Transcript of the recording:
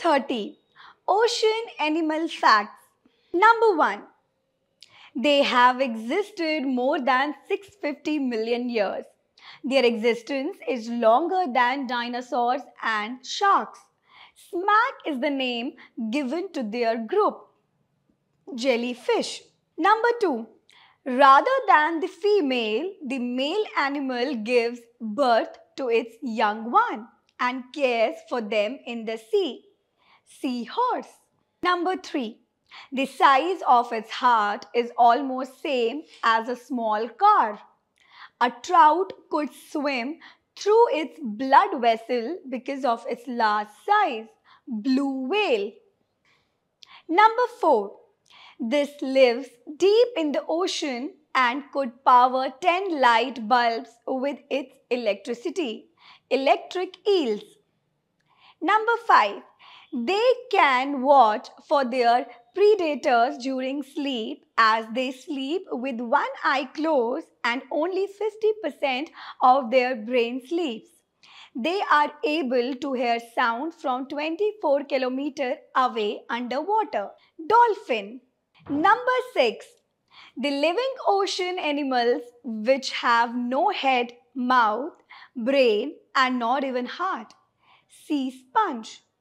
30 Ocean Animal Facts Number 1 They have existed more than 650 million years. Their existence is longer than dinosaurs and sharks. Smack is the name given to their group. Jellyfish. Number 2. Rather than the female, the male animal gives birth to its young one and cares for them in the sea seahorse. Number 3. The size of its heart is almost same as a small car. A trout could swim through its blood vessel because of its large size. Blue whale. Number 4. This lives deep in the ocean and could power 10 light bulbs with its electricity. Electric eels. Number 5. They can watch for their predators during sleep as they sleep with one eye closed and only 50% of their brain sleeps. They are able to hear sound from 24 km away underwater. Dolphin. Number 6. The living ocean animals which have no head, mouth, brain and not even heart. Sea sponge.